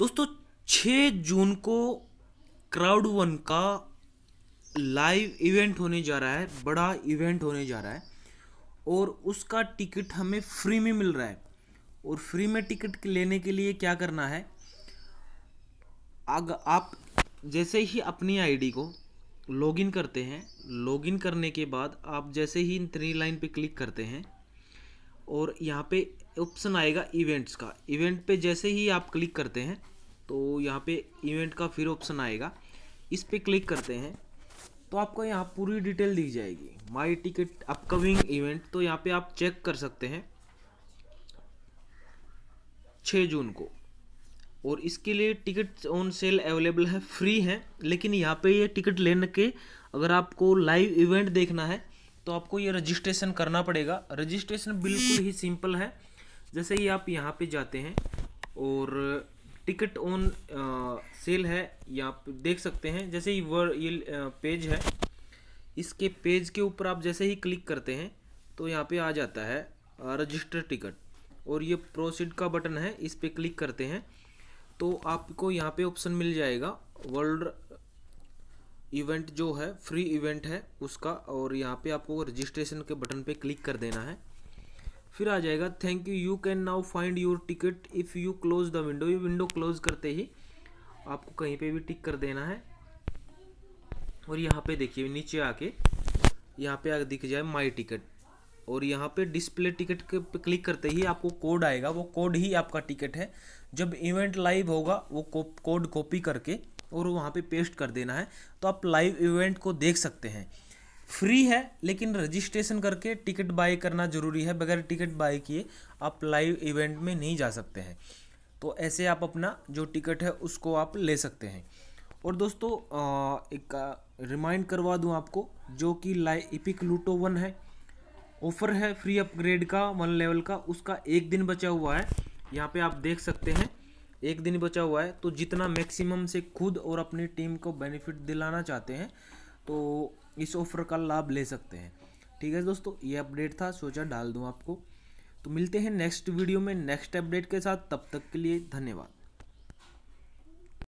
दोस्तों 6 जून को क्राउड वन का लाइव इवेंट होने जा रहा है बड़ा इवेंट होने जा रहा है और उसका टिकट हमें फ्री में मिल रहा है और फ्री में टिकट लेने के लिए क्या करना है अगर आप जैसे ही अपनी आईडी को लॉगिन करते हैं लॉगिन करने के बाद आप जैसे ही इन थ्री लाइन पे क्लिक करते हैं और यहाँ पे ऑप्शन आएगा इवेंट्स का इवेंट पे जैसे ही आप क्लिक करते हैं तो यहाँ पे इवेंट का फिर ऑप्शन आएगा इस पर क्लिक करते हैं तो आपको यहाँ पूरी डिटेल दी जाएगी माई टिकट अपकमिंग इवेंट तो यहाँ पे आप चेक कर सकते हैं छः जून को और इसके लिए टिकट ऑन सेल अवेलेबल है फ्री है लेकिन यहाँ पे ये टिकट लेने के अगर आपको लाइव इवेंट देखना है तो आपको ये रजिस्ट्रेशन करना पड़ेगा रजिस्ट्रेशन बिल्कुल ही सिंपल है जैसे ही आप यहाँ पे जाते हैं और टिकट ऑन सेल है या आप देख सकते हैं जैसे ही वर ये पेज है इसके पेज के ऊपर आप जैसे ही क्लिक करते हैं तो यहाँ पे आ जाता है रजिस्टर टिकट और ये प्रोसीड का बटन है इस पर क्लिक करते हैं तो आपको यहाँ पे ऑप्शन मिल जाएगा वर्ल्ड इवेंट जो है फ्री इवेंट है उसका और यहाँ पे आपको रजिस्ट्रेशन के बटन पे क्लिक कर देना है फिर आ जाएगा thank you you can now find your ticket if you close the window ये विंडो क्लोज करते ही आपको कहीं पे भी टिक कर देना है और यहाँ पे देखिए नीचे आके यहाँ पे आगे दिख जाए माई टिकट और यहाँ पे डिस्प्ले टिकट के पे क्लिक करते ही आपको कोड आएगा वो कोड ही आपका टिकट है जब इवेंट लाइव होगा वो को, कोड कॉपी करके और वहाँ पे पेस्ट कर देना है तो आप लाइव इवेंट को देख सकते हैं फ्री है लेकिन रजिस्ट्रेशन करके टिकट बाय करना ज़रूरी है बगैर टिकट बाय किए आप लाइव इवेंट में नहीं जा सकते हैं तो ऐसे आप अपना जो टिकट है उसको आप ले सकते हैं और दोस्तों एक रिमाइंड करवा दूं आपको जो कि लाइव इपिक लूटो वन है ऑफर है फ्री अपग्रेड का वन लेवल का उसका एक दिन बचा हुआ है यहाँ पर आप देख सकते हैं एक दिन बचा हुआ है तो जितना मैक्सिमम से खुद और अपनी टीम को बेनिफिट दिलाना चाहते हैं तो इस ऑफ़र का लाभ ले सकते हैं ठीक है दोस्तों ये अपडेट था सोचा डाल दूँ आपको तो मिलते हैं नेक्स्ट वीडियो में नेक्स्ट अपडेट के साथ तब तक के लिए धन्यवाद